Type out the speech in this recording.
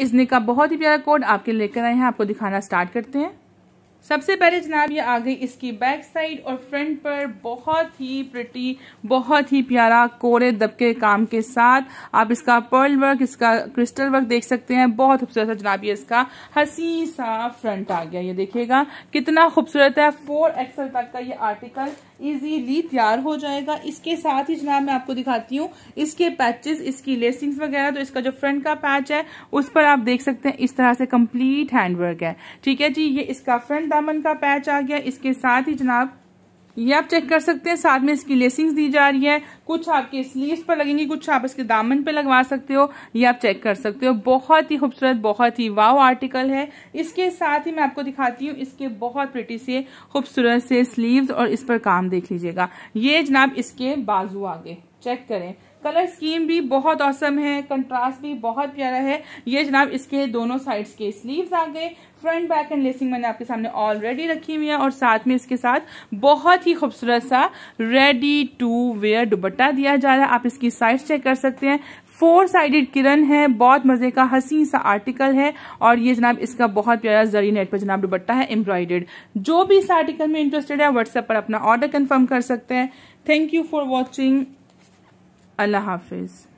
इजने का बहुत ही प्यारा कोड आपके लेकर आए हैं आपको दिखाना स्टार्ट करते हैं सबसे पहले जनाब ये आ गई इसकी बैक साइड और फ्रंट पर बहुत ही प्रिटी बहुत ही प्यारा कोरे दबके काम के साथ आप इसका पर्ल वर्क इसका क्रिस्टल वर्क देख सकते हैं बहुत खूबसूरत है जनाब ये इसका हसी सा फ्रंट आ गया ये देखिएगा कितना खूबसूरत है फोर एक्सल तक का ये आर्टिकल इजीली तैयार हो जाएगा इसके साथ ही जनाब मैं आपको दिखाती हूँ इसके पैचेस इसकी लेसिंग्स वगैरह तो इसका जो फ्रंट का पैच है उस पर आप देख सकते हैं इस तरह से कम्प्लीट हैंडवर्क है ठीक है जी ये इसका फ्रंट दामन का पैच आ गया इसके साथ ही जनाब ये आप चेक कर सकते हैं साथ में इसकी लेसिंग्स दी जा रही है कुछ आपके स्लीव्स पर लगेंगी कुछ आप इसके दामन पे लगवा सकते हो ये आप चेक कर सकते हो बहुत ही खूबसूरत बहुत ही वाव आर्टिकल है इसके साथ ही मैं आपको दिखाती हूँ इसके बहुत प्रिटी से खूबसूरत से स्लीव्स और इस पर काम देख लीजिएगा ये जनाब इसके बाजू आगे चेक करें कलर स्कीम भी बहुत औसम है कंट्रास्ट भी बहुत प्यारा है ये जनाब इसके दोनों साइड्स के स्लीव्स आ गए फ्रंट बैक एंड लेसिंग मैंने आपके सामने ऑलरेडी रखी हुई है और साथ में इसके साथ बहुत ही खूबसूरत सा रेडी टू वेयर दुबट्टा दिया जा रहा है आप इसकी साइड चेक कर सकते हैं फोर साइडेड किरण है बहुत मजे का हसी सा आर्टिकल है और ये जनाब इसका बहुत प्यारा जरी नेट पर जनाब दुबट्टा है एम्ब्रॉयडेड जो भी इस आर्टिकल में इंटरेस्टेड है व्हाट्सएप पर अपना ऑर्डर कन्फर्म कर सकते हैं थैंक यू फॉर वॉचिंग अल्लाह हाफिज़